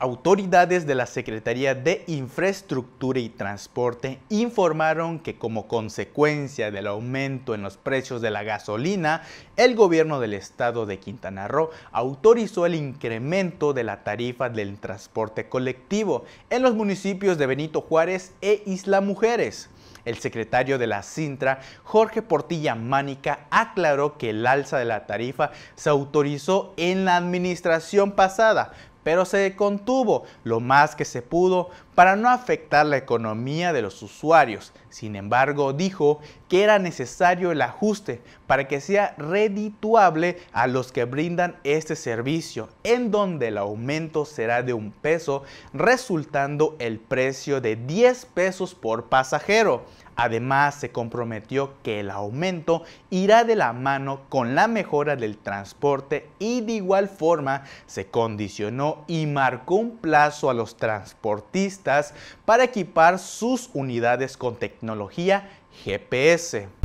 Autoridades de la Secretaría de Infraestructura y Transporte informaron que como consecuencia del aumento en los precios de la gasolina, el gobierno del estado de Quintana Roo autorizó el incremento de la tarifa del transporte colectivo en los municipios de Benito Juárez e Isla Mujeres. El secretario de la Sintra, Jorge Portilla Mánica, aclaró que el alza de la tarifa se autorizó en la administración pasada, pero se contuvo lo más que se pudo para no afectar la economía de los usuarios. Sin embargo, dijo que era necesario el ajuste para que sea redituable a los que brindan este servicio, en donde el aumento será de un peso, resultando el precio de 10 pesos por pasajero. Además, se comprometió que el aumento irá de la mano con la mejora del transporte y de igual forma se condicionó y marcó un plazo a los transportistas para equipar sus unidades con tecnología GPS.